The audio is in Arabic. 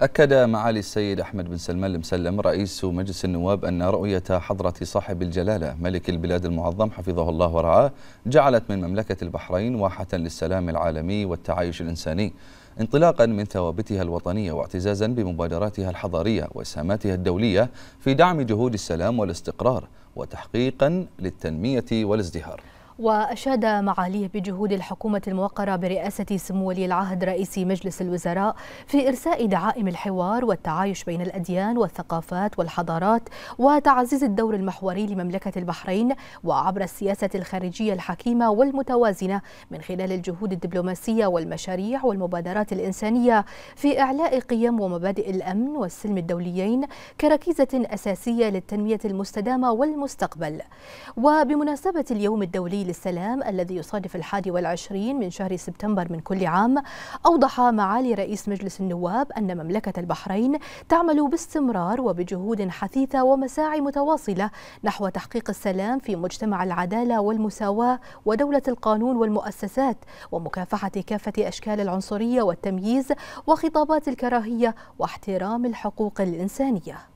أكد معالي السيد أحمد بن سلمان المسلم رئيس مجلس النواب أن رؤية حضرة صاحب الجلالة ملك البلاد المعظم حفظه الله ورعاه جعلت من مملكة البحرين واحة للسلام العالمي والتعايش الإنساني انطلاقا من ثوابتها الوطنية واعتزازا بمبادراتها الحضارية وإسهاماتها الدولية في دعم جهود السلام والاستقرار وتحقيقا للتنمية والازدهار وأشاد معاليه بجهود الحكومة الموقرة برئاسة سمو ولي العهد رئيس مجلس الوزراء في إرساء دعائم الحوار والتعايش بين الأديان والثقافات والحضارات وتعزيز الدور المحوري لمملكة البحرين وعبر السياسة الخارجية الحكيمة والمتوازنة من خلال الجهود الدبلوماسية والمشاريع والمبادرات الإنسانية في إعلاء قيم ومبادئ الأمن والسلم الدوليين كركيزة أساسية للتنمية المستدامة والمستقبل وبمناسبة اليوم الدولي للسلام الذي يصادف الحادي والعشرين من شهر سبتمبر من كل عام أوضح معالي رئيس مجلس النواب أن مملكة البحرين تعمل باستمرار وبجهود حثيثة ومساعي متواصلة نحو تحقيق السلام في مجتمع العدالة والمساواة ودولة القانون والمؤسسات ومكافحة كافة أشكال العنصرية والتمييز وخطابات الكراهية واحترام الحقوق الإنسانية